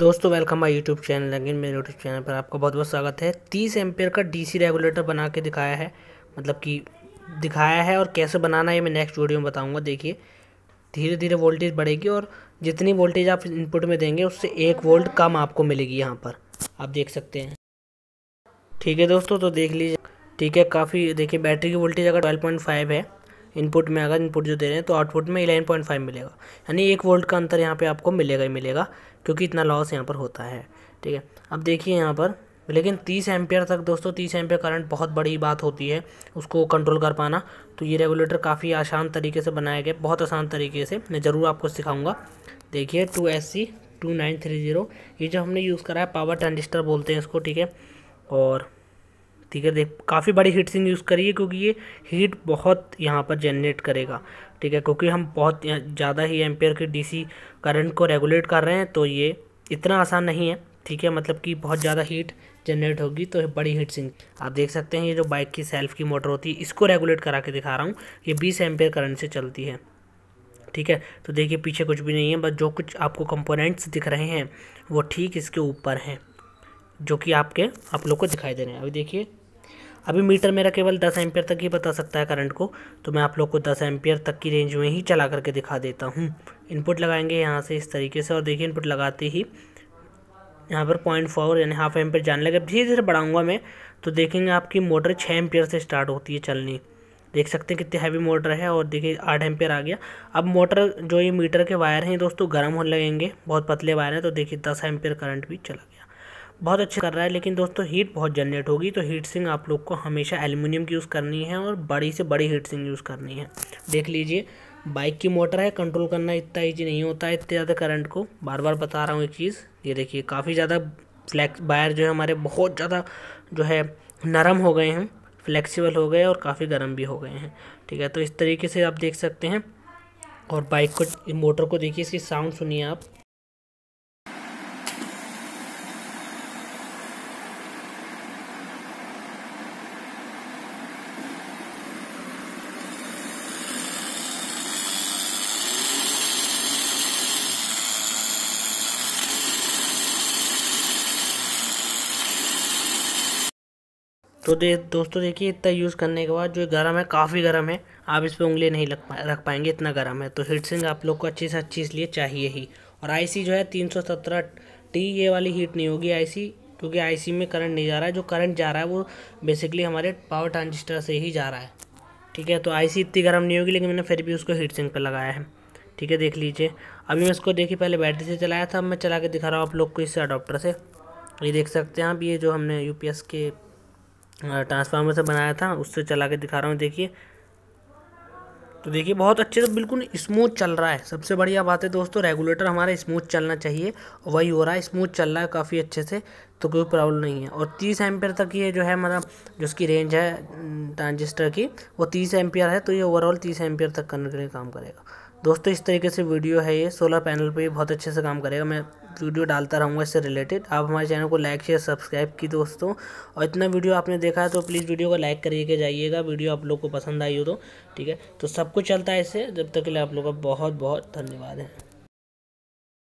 दोस्तों welcome my YouTube channel again मेरे YouTube channel पर आपका बहुत बहुत स्वागत है तीस एम्पेयर का डीसी रेगुलेटर बना के दिखाया है मतलब कि दिखाया है और कैसे बनाना है मैं नेक्स्ट वीडियो में बताऊंगा देखिए धीरे धीरे वोल्टेज बढ़ेगी और जितनी वोल्टेज आप इनपुट में देंगे उससे एक वोल्ट कम आपको मिलेगी यहाँ पर आप देख सकते हैं ठीक है दोस्तों तो देख लीजिए ठीक है काफ़ी देखिए बैटरी की वोल्टेज अगर ट्वेल्व है इनपुट में अगर इनपुट जो दे रहे हैं तो आउटपुट में इलेवन पॉइंट फाइव मिलेगा यानी एक वोल्ट का अंतर यहाँ पे आपको मिलेगा ही मिलेगा क्योंकि इतना लॉस यहाँ पर होता है ठीक है अब देखिए यहाँ पर लेकिन तीस एम्पियर तक दोस्तों तीस एम्पियर करंट बहुत बड़ी बात होती है उसको कंट्रोल कर पाना तो ये रेगुलेटर काफ़ी आसान तरीके से बनाया गया बहुत आसान तरीके से मैं ज़रूर आपको सिखाऊंगा देखिए two S C two nine three zero ये जो हमने यूज़ करा है पावर ट्रांजिस्टर बोलते हैं इसको ठीक है और ठीक है देख काफ़ी बड़ी हीट सिंक यूज़ करिए क्योंकि ये हीट बहुत यहाँ पर जनरेट करेगा ठीक है क्योंकि हम बहुत ज़्यादा ही एम्पेयर के डीसी करंट को रेगुलेट कर रहे हैं तो ये इतना आसान नहीं है ठीक है मतलब कि बहुत ज़्यादा हीट जनरेट होगी तो बड़ी हीट सिंक आप देख सकते हैं ये जो बाइक की सेल्फ की मोटर होती है इसको रेगुलेट करा के दिखा रहा हूँ ये बीस एम्पेयर करंट से चलती है ठीक है तो देखिए पीछे कुछ भी नहीं है बस जो कुछ आपको कंपोनेंट्स दिख रहे हैं वो ठीक इसके ऊपर हैं जो कि आपके आप लोग को दिखाई दे रहे हैं अभी देखिए अभी मीटर मेरा केवल दस एम्पियर तक ही बता सकता है करंट को तो मैं आप लोग को दस एम्पियर तक की रेंज में ही चला करके दिखा देता हूँ इनपुट लगाएंगे यहाँ से इस तरीके से और देखिए इनपुट लगाते ही यहाँ पर पॉइंट फोर यानी हाफ एम्पियर जाने लगे धीरे धीरे बढ़ाऊँगा मैं तो देखेंगे आपकी मोटर छः एम्पियर से स्टार्ट होती है चलनी देख सकते हैं कितनी हैवी मोटर है और देखिए आठ एम्पियर आ गया अब मोटर जो ये मीटर के वायर हैं दोस्तों गर्म होने लगेंगे बहुत पतले वायर हैं तो देखिए दस एम्पेयर करंट भी चला बहुत अच्छा कर रहा है लेकिन दोस्तों हीट बहुत जनरेट होगी तो हीट सिंग आप लोग को हमेशा एल्यूमिनियम की यूज़ करनी है और बड़ी से बड़ी हीट सिंग यूज़ करनी है देख लीजिए बाइक की मोटर है कंट्रोल करना इतना ईजी नहीं होता है इतने ज़्यादा करंट को बार बार बता रहा हूँ एक चीज़ ये देखिए काफ़ी ज़्यादा फ्लैक्स वायर जो है हमारे बहुत ज़्यादा जो है नरम हो गए हैं फ्लेक्सिबल हो गए और काफ़ी गर्म भी हो गए हैं ठीक है तो इस तरीके से आप देख सकते हैं और बाइक को मोटर को देखिए इसकी साउंड सुनिए आप तो दे दोस्तों देखिए इतना यूज़ करने के बाद जो गर्म है काफ़ी गर्म है आप इस पर उंगली नहीं लग पा रख पाएंगे इतना गर्म है तो हीट सिंक आप लोग को अच्छी से अच्छी इसलिए चाहिए ही और आईसी जो है 317 टी ये वाली हीट नहीं होगी आईसी क्योंकि आईसी में करंट नहीं जा रहा है जो करंट जा रहा है वो बेसिकली हमारे पावर ट्रांजिस्टर से ही जा रहा है ठीक है तो आई इतनी गर्म नहीं होगी लेकिन मैंने फिर भी उसको हीट सिंक पर लगाया है ठीक है देख लीजिए अभी मैं इसको देखिए पहले बैटरी से चलाया था अब मैं चला के दिखा रहा हूँ आप लोग को इस अडोप्टर से ये देख सकते हैं आप ये जो हमने यूपीएस के ट्रांसफार्मर से बनाया था उससे चला के दिखा रहा हूँ देखिए तो देखिए बहुत अच्छे से बिल्कुल स्मूथ चल रहा है सबसे बढ़िया बात है दोस्तों रेगुलेटर हमारा स्मूथ चलना चाहिए और वही हो रहा है स्मूथ चल रहा है काफ़ी अच्छे से तो कोई प्रॉब्लम नहीं है और तीस एम्पियर तक ये जो है मतलब जो उसकी रेंज है ट्रांजिस्टर की वो तीस एम्पियर है तो ये ओवरऑल तीस एम्पियर तक करने के लिए काम करेगा दोस्तों इस तरीके से वीडियो है ये सोलर पैनल पे बहुत अच्छे से काम करेगा मैं वीडियो डालता रहूँगा इससे रिलेटेड आप हमारे चैनल को लाइक शेयर सब्सक्राइब की दोस्तों और इतना वीडियो आपने देखा है तो प्लीज़ वीडियो को लाइक करके जाइएगा वीडियो आप लोग को पसंद आई हो तो ठीक है तो सब कुछ चलता है इससे जब तक के लिए आप लोग का बहुत बहुत धन्यवाद है